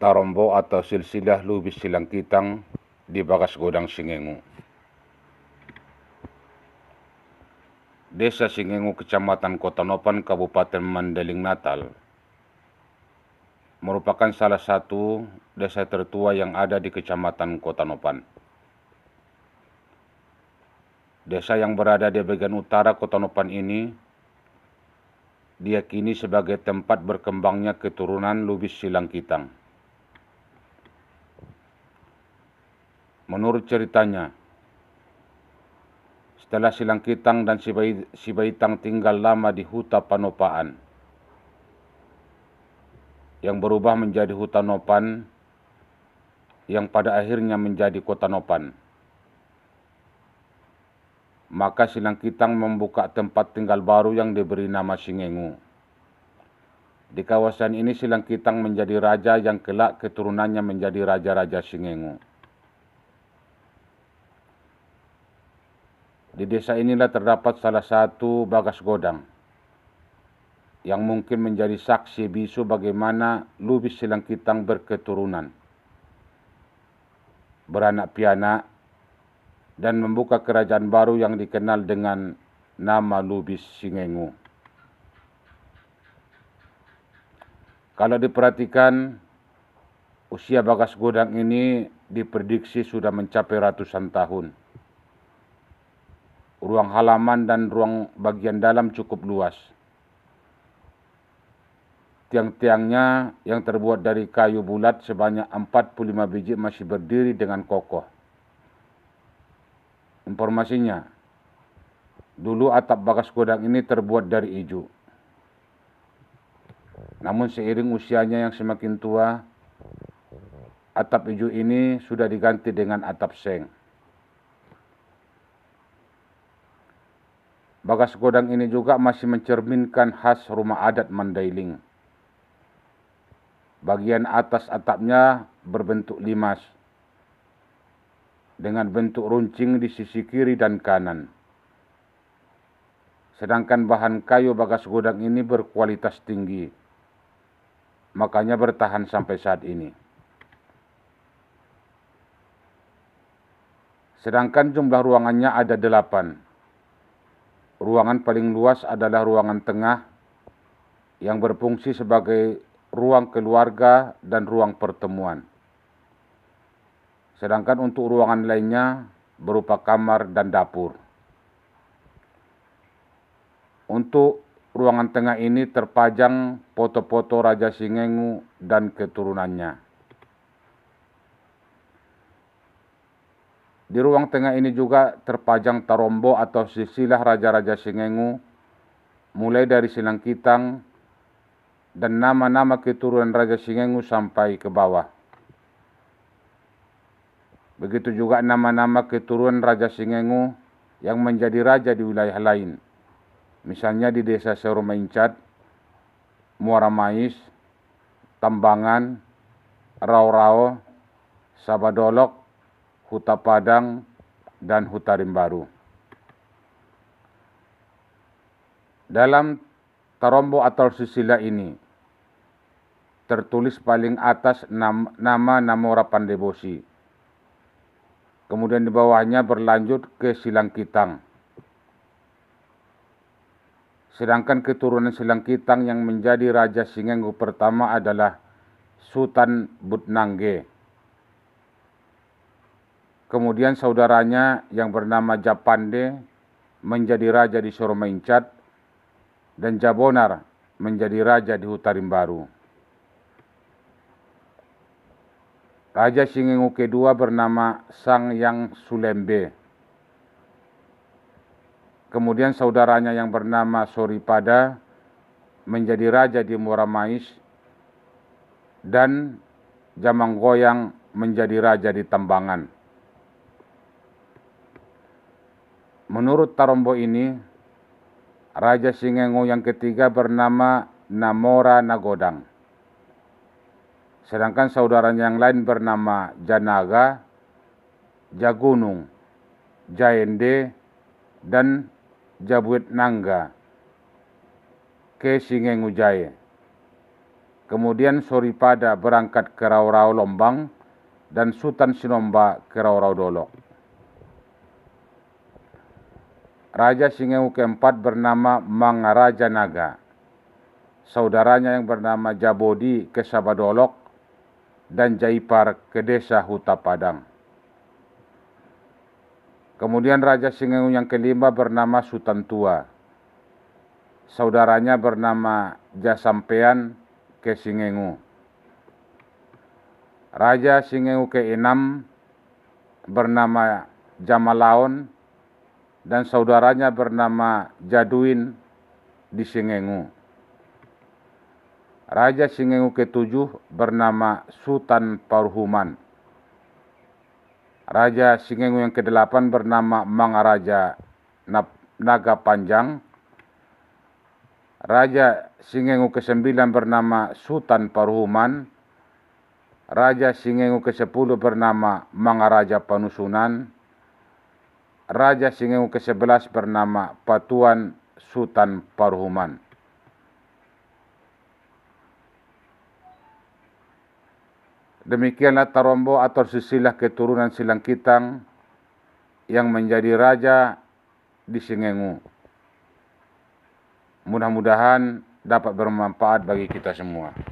tarombo atau silsilah lubis silang kitang di bagas godang Singengu. Desa Singengu, Kecamatan Kota Nopan, Kabupaten Mandeling Natal, merupakan salah satu desa tertua yang ada di Kecamatan Kota Nopan. Desa yang berada di bagian utara Kota Nopan ini diyakini sebagai tempat berkembangnya keturunan Lubis Silangkitang. Menurut ceritanya, setelah Silangkitang dan Sibaitang tinggal lama di hutan Panopaan, yang berubah menjadi hutan Nopan, yang pada akhirnya menjadi kota Nopan. Maka Silangkitang membuka tempat tinggal baru yang diberi nama Singengu. Di kawasan ini Silangkitang menjadi raja yang kelak keturunannya menjadi raja-raja Singengu. Di desa inilah terdapat salah satu Bagas Godang yang mungkin menjadi saksi bisu bagaimana Lubis Silangkitang berketurunan, beranak pianak, dan membuka kerajaan baru yang dikenal dengan nama Lubis Singengu. Kalau diperhatikan, usia Bagas Godang ini diprediksi sudah mencapai ratusan tahun ruang halaman dan ruang bagian dalam cukup luas. Tiang-tiangnya yang terbuat dari kayu bulat sebanyak 45 biji masih berdiri dengan kokoh. Informasinya, dulu atap bakas kodang ini terbuat dari iju. Namun seiring usianya yang semakin tua, atap iju ini sudah diganti dengan atap seng. Bagas godang ini juga masih mencerminkan khas rumah adat Mandailing. Bagian atas atapnya berbentuk limas dengan bentuk runcing di sisi kiri dan kanan. Sedangkan bahan kayu bagas godang ini berkualitas tinggi, makanya bertahan sampai saat ini. Sedangkan jumlah ruangannya ada delapan Ruangan paling luas adalah ruangan tengah yang berfungsi sebagai ruang keluarga dan ruang pertemuan. Sedangkan untuk ruangan lainnya berupa kamar dan dapur. Untuk ruangan tengah ini terpajang foto-foto Raja Singengu dan keturunannya. Di ruang tengah ini juga terpajang tarombo atau silsilah raja-raja Singengu, mulai dari Silangkitang dan nama-nama keturunan Raja Singengu sampai ke bawah. Begitu juga nama-nama keturunan Raja Singengu yang menjadi raja di wilayah lain. Misalnya di desa Serumaincat, Muara Mais, Tambangan, Rao Rao, Sabadolok, Huta Padang, dan Huta Rimbaru. Dalam Tarombo atau Susila ini, tertulis paling atas nama Namora Pandebosi. Kemudian di bawahnya berlanjut ke Silang Kitang. Sedangkan keturunan Silang Kitang yang menjadi Raja Singengu pertama adalah Sultan Butnangge. Kemudian saudaranya yang bernama Japande menjadi raja di Surmaincat dan Jabonar menjadi raja di Hutarimbaru. Raja Singingu kedua bernama Sang Yang Sulembe. Kemudian saudaranya yang bernama Soripada menjadi raja di Muramais dan Jamanggoyang menjadi raja di Tambangan. Menurut Tarombo ini, Raja Singengu yang ketiga bernama Namora Nagodang. Sedangkan saudaranya yang lain bernama Janaga, Jagunung, Jaende, dan Jabuit Nangga ke Singengu Jaya. Kemudian Soripada berangkat ke Rau-Rau Lombang dan Sultan Sinomba ke Rau-Rau Dolok. Raja Singewu keempat bernama Mangaraja Naga. Saudaranya yang bernama Jabodi ke Sabadolok dan Jaipar ke desa Huta Padang. Kemudian Raja Singewu yang kelima bernama Sultan Tua. Saudaranya bernama Jasampean ke Singewu. Raja ke keenam bernama Jamalaon dan saudaranya bernama Jaduin di Singengu. Raja Singengu ke ketujuh bernama Sultan Parhuman. Raja Singengu yang kedelapan bernama Mangaraja Naga Panjang. Raja Singengu ke-9 bernama Sultan Parhuman. Raja Singengu ke-10 bernama Mangaraja Panusunan. Raja Singengu ke-11 bernama Patuan Sultan Parhuman. Demikianlah Tarombo atau sisilah keturunan Silang Kitang yang menjadi raja di Singengu. Mudah-mudahan dapat bermanfaat bagi kita semua.